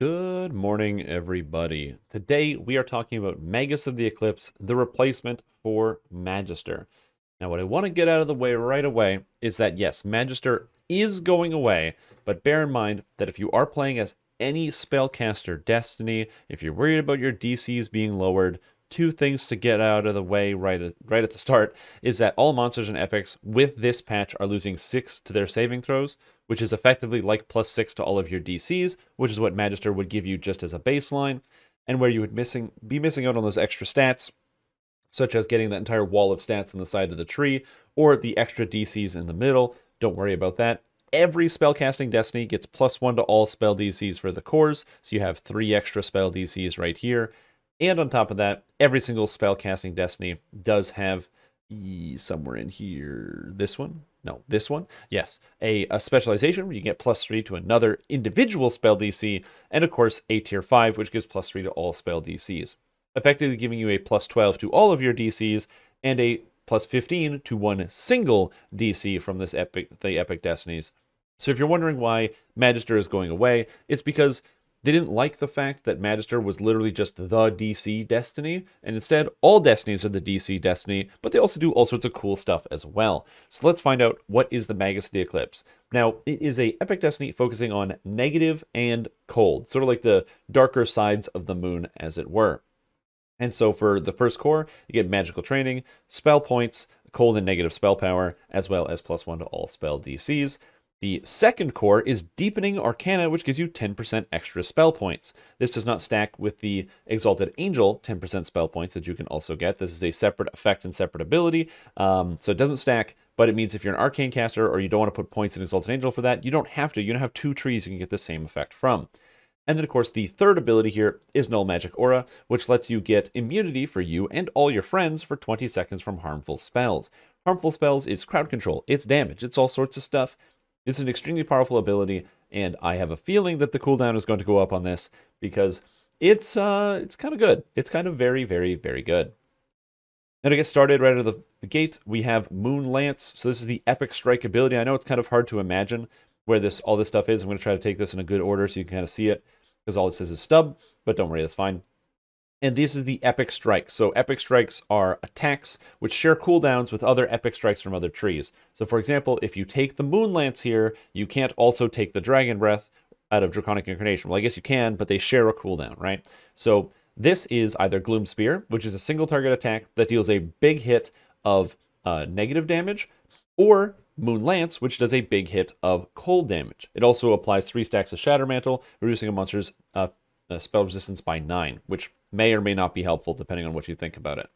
Good morning, everybody. Today we are talking about Magus of the Eclipse, the replacement for Magister. Now, what I want to get out of the way right away is that yes, Magister is going away, but bear in mind that if you are playing as any spellcaster destiny, if you're worried about your DCs being lowered, two things to get out of the way right at, right at the start is that all monsters and epics with this patch are losing 6 to their saving throws, which is effectively like plus 6 to all of your DCs, which is what Magister would give you just as a baseline, and where you would missing be missing out on those extra stats, such as getting that entire wall of stats on the side of the tree, or the extra DCs in the middle. Don't worry about that. Every spellcasting destiny gets plus 1 to all spell DCs for the cores, so you have 3 extra spell DCs right here, and on top of that, every single spell casting destiny does have somewhere in here this one no this one yes a, a specialization where you get plus three to another individual spell dc and of course a tier five which gives plus three to all spell dcs effectively giving you a plus 12 to all of your dcs and a plus 15 to one single dc from this epic the epic destinies so if you're wondering why magister is going away it's because they didn't like the fact that Magister was literally just the DC Destiny, and instead all Destinies are the DC Destiny, but they also do all sorts of cool stuff as well. So let's find out what is the Magus of the Eclipse. Now, it is a epic destiny focusing on negative and cold, sort of like the darker sides of the moon, as it were. And so for the first core, you get magical training, spell points, cold and negative spell power, as well as plus one to all spell DCs. The second core is Deepening Arcana, which gives you 10% extra spell points. This does not stack with the Exalted Angel 10% spell points that you can also get. This is a separate effect and separate ability, um, so it doesn't stack, but it means if you're an Arcane caster or you don't want to put points in Exalted Angel for that, you don't have to. You don't have two trees you can get the same effect from. And then, of course, the third ability here is Null Magic Aura, which lets you get immunity for you and all your friends for 20 seconds from harmful spells. Harmful spells is crowd control, it's damage, it's all sorts of stuff. It's an extremely powerful ability, and I have a feeling that the cooldown is going to go up on this because it's uh it's kind of good. It's kind of very, very, very good. Now to get started right out of the gate, we have Moon Lance. So this is the Epic Strike ability. I know it's kind of hard to imagine where this all this stuff is. I'm going to try to take this in a good order so you can kind of see it because all it says is stub, but don't worry, that's fine and this is the epic strike. So epic strikes are attacks which share cooldowns with other epic strikes from other trees. So for example, if you take the Moon Lance here, you can't also take the Dragon Breath out of Draconic Incarnation. Well, I guess you can, but they share a cooldown, right? So this is either Gloom Spear, which is a single target attack that deals a big hit of uh, negative damage, or Moon Lance, which does a big hit of cold damage. It also applies three stacks of Shatter Mantle, reducing a monster's uh, uh, spell resistance by 9, which may or may not be helpful depending on what you think about it.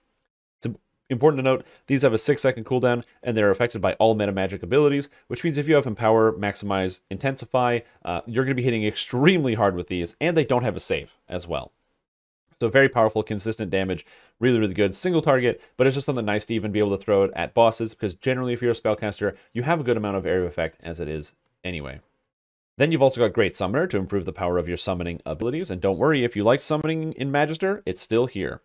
It's important to note, these have a 6 second cooldown, and they're affected by all meta magic abilities, which means if you have Empower, Maximize, Intensify, uh, you're going to be hitting extremely hard with these, and they don't have a save as well. So very powerful, consistent damage, really, really good. Single target, but it's just something nice to even be able to throw it at bosses because generally if you're a spellcaster, you have a good amount of area effect as it is anyway. Then you've also got Great Summoner to improve the power of your summoning abilities, and don't worry, if you like summoning in Magister, it's still here.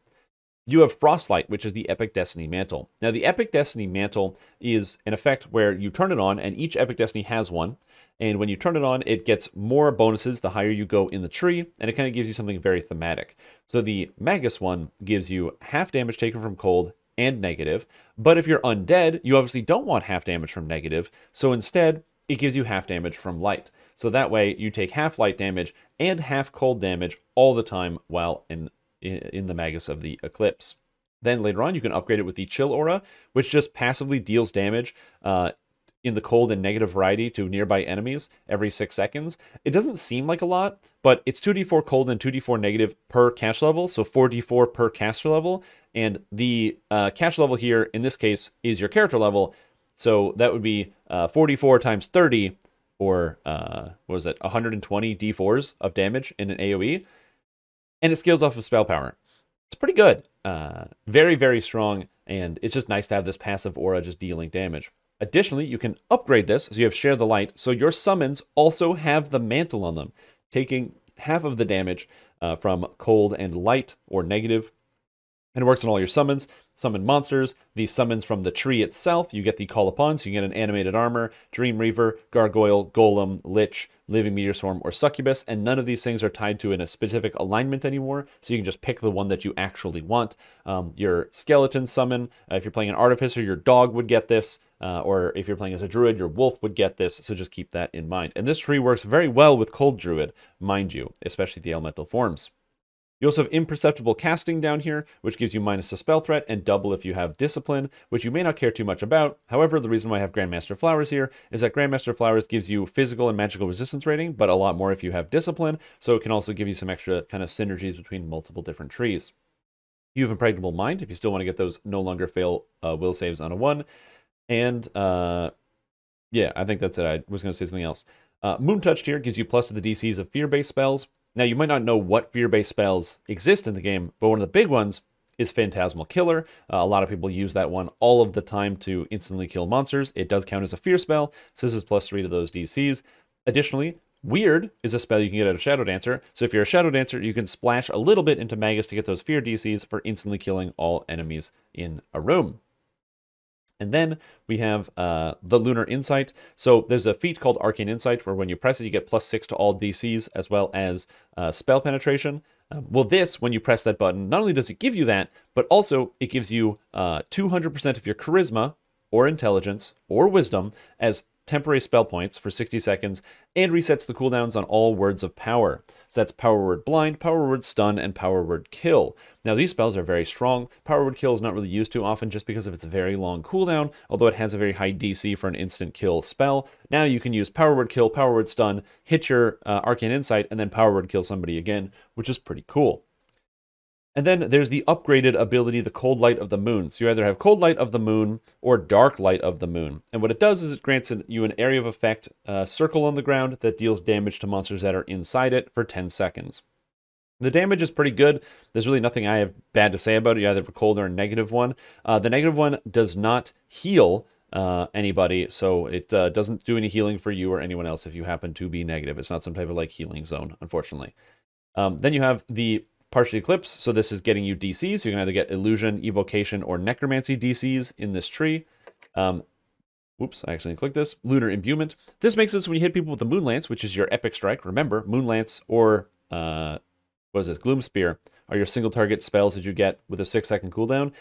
You have Frostlight, which is the Epic Destiny Mantle. Now, the Epic Destiny Mantle is an effect where you turn it on, and each Epic Destiny has one. And when you turn it on, it gets more bonuses the higher you go in the tree, and it kind of gives you something very thematic. So the Magus one gives you half damage taken from cold and negative, but if you're undead, you obviously don't want half damage from negative, so instead, it gives you half damage from light. So that way you take half light damage and half cold damage all the time while in, in the Magus of the Eclipse. Then later on, you can upgrade it with the Chill Aura, which just passively deals damage uh, in the cold and negative variety to nearby enemies every six seconds. It doesn't seem like a lot, but it's 2d4 cold and 2d4 negative per caster level, so 4d4 per caster level. And the uh, caster level here, in this case, is your character level. So that would be uh, 44 times 30, or uh, what was it, 120 d4s of damage in an AoE, and it scales off of spell power. It's pretty good. Uh, very, very strong, and it's just nice to have this passive aura just dealing damage. Additionally, you can upgrade this, so you have Share the Light, so your summons also have the mantle on them, taking half of the damage uh, from cold and light, or negative, and It works on all your summons, summon monsters, the summons from the tree itself, you get the call upon, so you get an animated armor, dream reaver, gargoyle, golem, lich, living meteor swarm, or succubus, and none of these things are tied to in a specific alignment anymore, so you can just pick the one that you actually want. Um, your skeleton summon, uh, if you're playing an artificer, your dog would get this, uh, or if you're playing as a druid, your wolf would get this, so just keep that in mind. And this tree works very well with cold druid, mind you, especially the elemental forms. You also have Imperceptible Casting down here, which gives you minus a spell threat and double if you have Discipline, which you may not care too much about. However, the reason why I have Grandmaster Flowers here is that Grandmaster Flowers gives you physical and magical resistance rating, but a lot more if you have Discipline, so it can also give you some extra kind of synergies between multiple different trees. You have Impregnable Mind if you still want to get those no longer fail uh, will saves on a 1. And uh, yeah, I think that's it. I was going to say something else. Uh, Moon Touched here gives you plus to the DCs of fear-based spells, now, you might not know what fear based spells exist in the game, but one of the big ones is Phantasmal Killer. Uh, a lot of people use that one all of the time to instantly kill monsters. It does count as a fear spell, so this is plus three to those DCs. Additionally, Weird is a spell you can get out of Shadow Dancer, so if you're a Shadow Dancer, you can splash a little bit into Magus to get those fear DCs for instantly killing all enemies in a room. And then we have uh, the Lunar Insight. So there's a feat called Arcane Insight where when you press it, you get plus six to all DCs as well as uh, spell penetration. Um, well, this, when you press that button, not only does it give you that, but also it gives you 200% uh, of your charisma or intelligence or wisdom as temporary spell points for 60 seconds and resets the cooldowns on all words of power. So that's Power Word Blind, Power Word Stun, and Power Word Kill. Now these spells are very strong. Power Word Kill is not really used too often just because of its very long cooldown, although it has a very high DC for an instant kill spell. Now you can use Power Word Kill, Power Word Stun, hit your uh, Arcane Insight, and then Power Word Kill somebody again, which is pretty cool. And then there's the upgraded ability, the cold light of the moon. So you either have cold light of the moon or dark light of the moon. And what it does is it grants an, you an area of effect uh, circle on the ground that deals damage to monsters that are inside it for 10 seconds. The damage is pretty good. There's really nothing I have bad to say about it. either for cold or a negative one. Uh, the negative one does not heal uh, anybody, so it uh, doesn't do any healing for you or anyone else if you happen to be negative. It's not some type of like healing zone, unfortunately. Um, then you have the Partially Eclipse, so this is getting you DCs. So you can either get Illusion, Evocation, or Necromancy DCs in this tree. Um, Oops, I accidentally clicked this. Lunar Imbuement. This makes sense when you hit people with the Moon Lance, which is your Epic Strike. Remember, Moon Lance or, uh, what is this, Gloom Spear are your single target spells that you get with a six second cooldown.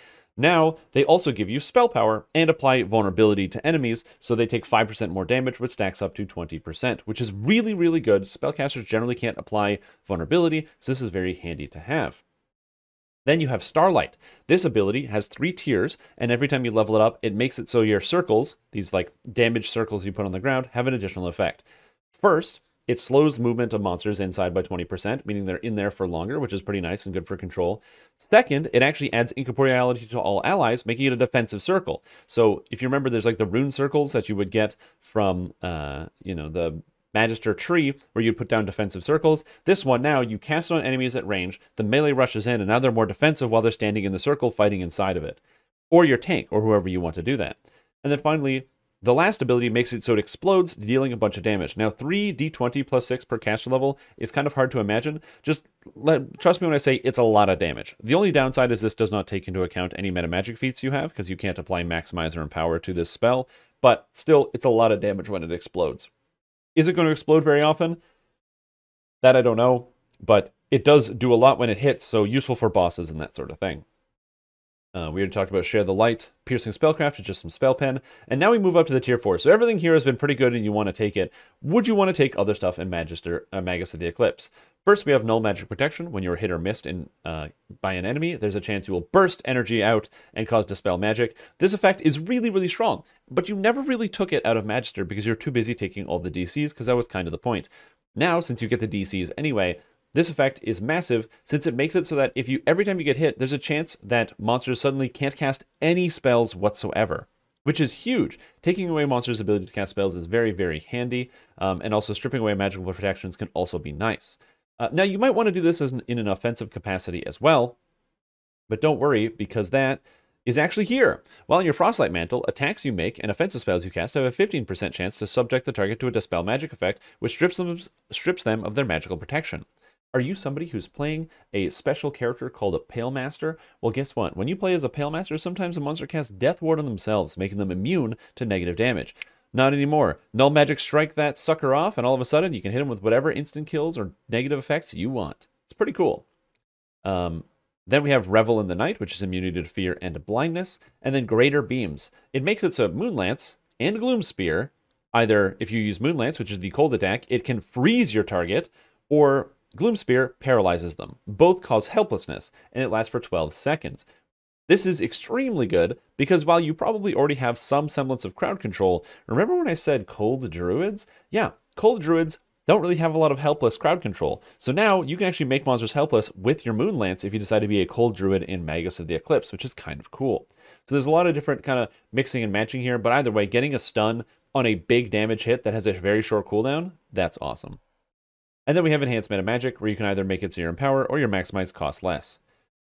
Now, they also give you spell power and apply vulnerability to enemies, so they take 5% more damage, which stacks up to 20%, which is really, really good. Spellcasters generally can't apply vulnerability, so this is very handy to have. Then you have Starlight. This ability has three tiers, and every time you level it up, it makes it so your circles, these like damage circles you put on the ground, have an additional effect. First, it slows movement of monsters inside by 20%, meaning they're in there for longer, which is pretty nice and good for control. Second, it actually adds incorporeality to all allies, making it a defensive circle. So if you remember, there's like the rune circles that you would get from, uh, you know, the Magister tree, where you put down defensive circles. This one now, you cast on enemies at range, the melee rushes in, and now they're more defensive while they're standing in the circle fighting inside of it. Or your tank, or whoever you want to do that. And then finally, the last ability makes it so it explodes, dealing a bunch of damage. Now, 3 d20 plus 6 per caster level is kind of hard to imagine. Just let, trust me when I say it's a lot of damage. The only downside is this does not take into account any meta magic feats you have, because you can't apply Maximizer and Power to this spell, but still, it's a lot of damage when it explodes. Is it going to explode very often? That I don't know, but it does do a lot when it hits, so useful for bosses and that sort of thing. Uh, we already talked about Share the Light, Piercing Spellcraft, is just some spell pen. And now we move up to the tier 4. So everything here has been pretty good and you want to take it. Would you want to take other stuff in Magister, uh, Magus of the Eclipse? First, we have Null Magic Protection. When you're hit or missed in, uh, by an enemy, there's a chance you will burst energy out and cause Dispel Magic. This effect is really, really strong, but you never really took it out of Magister because you're too busy taking all the DCs because that was kind of the point. Now, since you get the DCs anyway, this effect is massive since it makes it so that if you every time you get hit, there's a chance that monsters suddenly can't cast any spells whatsoever, which is huge. Taking away monsters' ability to cast spells is very, very handy, um, and also stripping away magical protections can also be nice. Uh, now, you might want to do this an, in an offensive capacity as well, but don't worry because that is actually here. While in your Frostlight Mantle, attacks you make and offensive spells you cast have a 15% chance to subject the target to a Dispel Magic effect, which strips them, strips them of their magical protection. Are you somebody who's playing a special character called a Pale Master? Well, guess what? When you play as a Pale Master, sometimes the monster casts Death Ward on themselves, making them immune to negative damage. Not anymore. Null Magic Strike that sucker off, and all of a sudden you can hit him with whatever instant kills or negative effects you want. It's pretty cool. Um, then we have Revel in the Night, which is immunity to fear and to blindness, and then Greater Beams. It makes it so Moonlance and Gloom Spear, either if you use Moonlance, which is the cold attack, it can freeze your target, or Gloom Spear paralyzes them. Both cause helplessness, and it lasts for 12 seconds. This is extremely good because while you probably already have some semblance of crowd control, remember when I said cold druids? Yeah, cold druids don't really have a lot of helpless crowd control. So now you can actually make monsters helpless with your Moon Lance if you decide to be a cold druid in Magus of the Eclipse, which is kind of cool. So there's a lot of different kind of mixing and matching here, but either way, getting a stun on a big damage hit that has a very short cooldown, that's awesome. And then we have Enhanced Meta Magic, where you can either make it so your Empower or your Maximize cost less.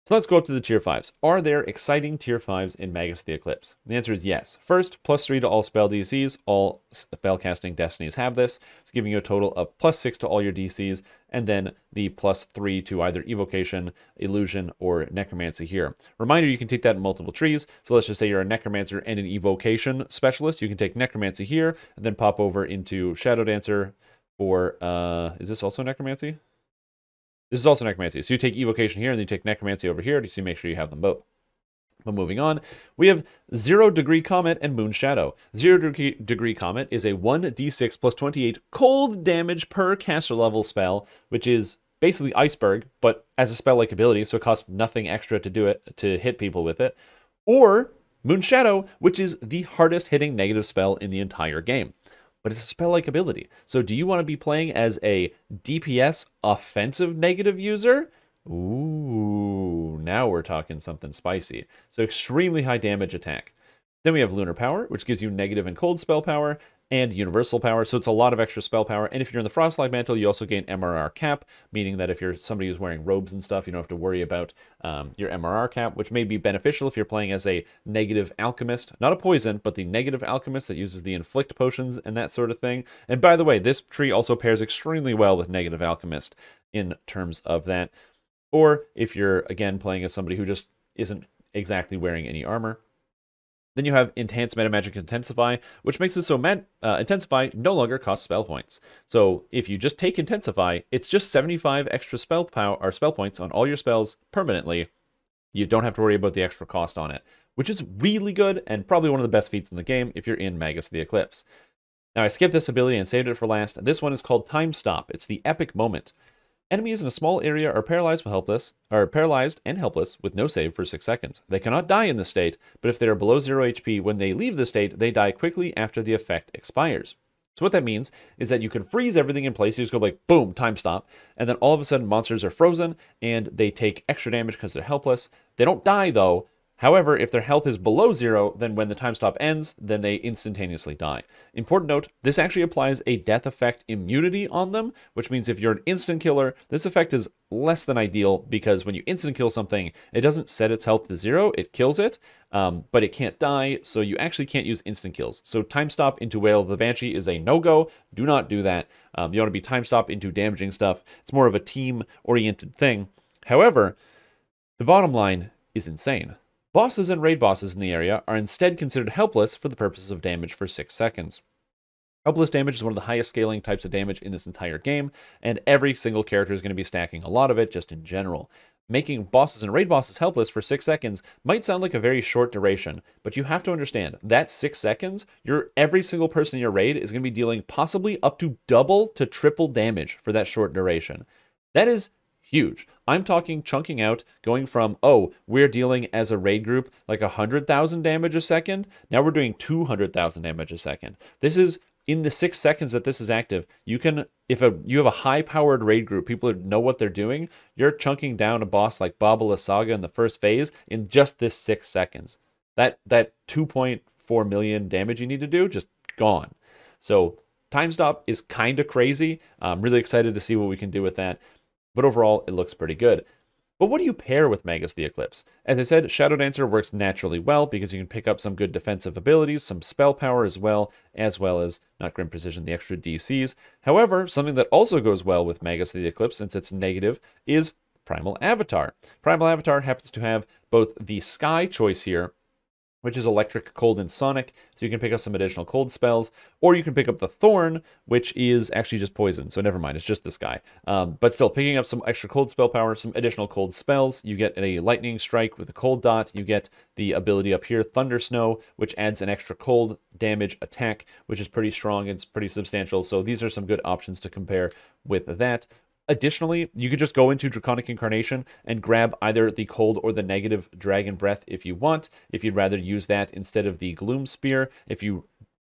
So let's go up to the Tier 5s. Are there exciting Tier 5s in Magus the Eclipse? The answer is yes. First, plus 3 to all spell DCs. All spellcasting destinies have this. It's giving you a total of plus 6 to all your DCs, and then the plus 3 to either Evocation, Illusion, or Necromancy here. Reminder, you can take that in multiple trees. So let's just say you're a Necromancer and an Evocation Specialist. You can take Necromancy here, and then pop over into Shadow Dancer, for, uh, is this also Necromancy? This is also Necromancy. So you take Evocation here and you take Necromancy over here to make sure you have them both. But moving on, we have Zero Degree Comet and Moon Shadow. Zero Degree, degree Comet is a 1d6 plus 28 cold damage per caster level spell, which is basically Iceberg, but as a spell-like ability, so it costs nothing extra to do it, to hit people with it. Or Moon Shadow, which is the hardest hitting negative spell in the entire game but it's a spell like ability. So do you want to be playing as a DPS offensive negative user? Ooh, now we're talking something spicy. So extremely high damage attack. Then we have Lunar Power, which gives you negative and cold spell power and universal power, so it's a lot of extra spell power. And if you're in the Frostlock Mantle, you also gain MRR cap, meaning that if you're somebody who's wearing robes and stuff, you don't have to worry about um, your MRR cap, which may be beneficial if you're playing as a negative alchemist, not a poison, but the negative alchemist that uses the inflict potions and that sort of thing. And by the way, this tree also pairs extremely well with negative alchemist in terms of that. Or if you're, again, playing as somebody who just isn't exactly wearing any armor, then you have Enhanced Meta Magic Intensify, which makes it so man- uh, Intensify no longer costs spell points. So if you just take Intensify, it's just 75 extra spell power or spell points on all your spells permanently. You don't have to worry about the extra cost on it, which is really good and probably one of the best feats in the game if you're in Magus the Eclipse. Now I skipped this ability and saved it for last. This one is called Time Stop. It's the epic moment. Enemies in a small area are paralyzed, helpless, are paralyzed and helpless with no save for 6 seconds. They cannot die in this state, but if they are below 0 HP when they leave the state, they die quickly after the effect expires. So what that means is that you can freeze everything in place. You just go like, boom, time stop. And then all of a sudden monsters are frozen and they take extra damage because they're helpless. They don't die though, However, if their health is below zero, then when the time stop ends, then they instantaneously die. Important note, this actually applies a death effect immunity on them, which means if you're an instant killer, this effect is less than ideal because when you instant kill something, it doesn't set its health to zero, it kills it, um, but it can't die, so you actually can't use instant kills. So time stop into Whale of the Banshee is a no-go. Do not do that. Um, you want to be time stop into damaging stuff. It's more of a team-oriented thing. However, the bottom line is insane. Bosses and raid bosses in the area are instead considered helpless for the purposes of damage for 6 seconds. Helpless damage is one of the highest scaling types of damage in this entire game, and every single character is going to be stacking a lot of it just in general. Making bosses and raid bosses helpless for 6 seconds might sound like a very short duration, but you have to understand that 6 seconds, your every single person in your raid is going to be dealing possibly up to double to triple damage for that short duration. That is huge. I'm talking chunking out, going from, oh, we're dealing as a raid group like 100,000 damage a second. Now we're doing 200,000 damage a second. This is in the six seconds that this is active, you can, if a, you have a high powered raid group, people know what they're doing, you're chunking down a boss like Babala Saga in the first phase in just this six seconds. That, that 2.4 million damage you need to do, just gone. So time stop is kind of crazy. I'm really excited to see what we can do with that. But overall, it looks pretty good. But what do you pair with Magus the Eclipse? As I said, Shadow Dancer works naturally well because you can pick up some good defensive abilities, some spell power as well, as well as, not Grim Precision, the extra DCs. However, something that also goes well with Magus the Eclipse, since it's negative, is Primal Avatar. Primal Avatar happens to have both the Sky choice here which is electric, cold, and sonic, so you can pick up some additional cold spells, or you can pick up the thorn, which is actually just poison, so never mind, it's just this guy. Um, but still, picking up some extra cold spell power, some additional cold spells, you get a lightning strike with a cold dot, you get the ability up here, thunder snow, which adds an extra cold damage attack, which is pretty strong, it's pretty substantial, so these are some good options to compare with that. Additionally, you could just go into Draconic Incarnation and grab either the Cold or the Negative Dragon Breath if you want, if you'd rather use that instead of the Gloom Spear. If you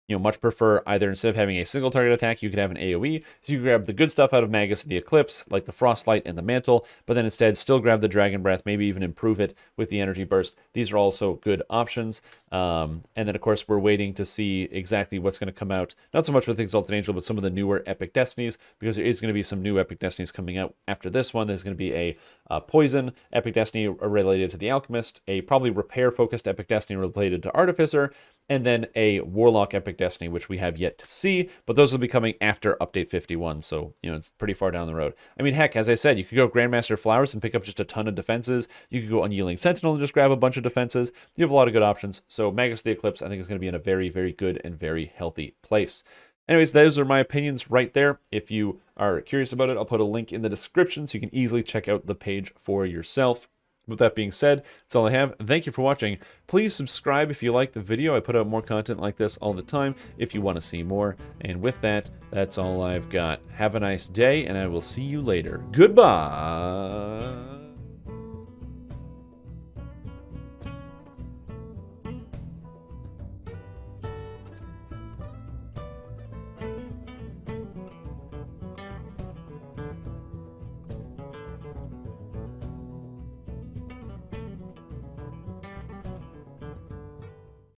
you know, much prefer either instead of having a single target attack, you could have an AoE. So you grab the good stuff out of Magus and the Eclipse, like the Frostlight and the Mantle, but then instead still grab the Dragon Breath, maybe even improve it with the Energy Burst. These are also good options. Um, and then, of course, we're waiting to see exactly what's going to come out, not so much with Exalted Angel, but some of the newer Epic Destinies, because there is going to be some new Epic Destinies coming out after this one. There's going to be a Poison Epic Destiny related to the Alchemist, a probably repair-focused Epic Destiny related to Artificer, and then a Warlock Epic Destiny, which we have yet to see, but those will be coming after Update 51, so, you know, it's pretty far down the road. I mean, heck, as I said, you could go Grandmaster Flowers and pick up just a ton of defenses. You could go Unyielding Sentinel and just grab a bunch of defenses. You have a lot of good options, so Magus the Eclipse, I think, is going to be in a very, very good and very healthy place. Anyways, those are my opinions right there. If you are curious about it, I'll put a link in the description so you can easily check out the page for yourself with that being said, that's all I have. Thank you for watching. Please subscribe if you like the video. I put out more content like this all the time if you want to see more. And with that, that's all I've got. Have a nice day, and I will see you later. Goodbye.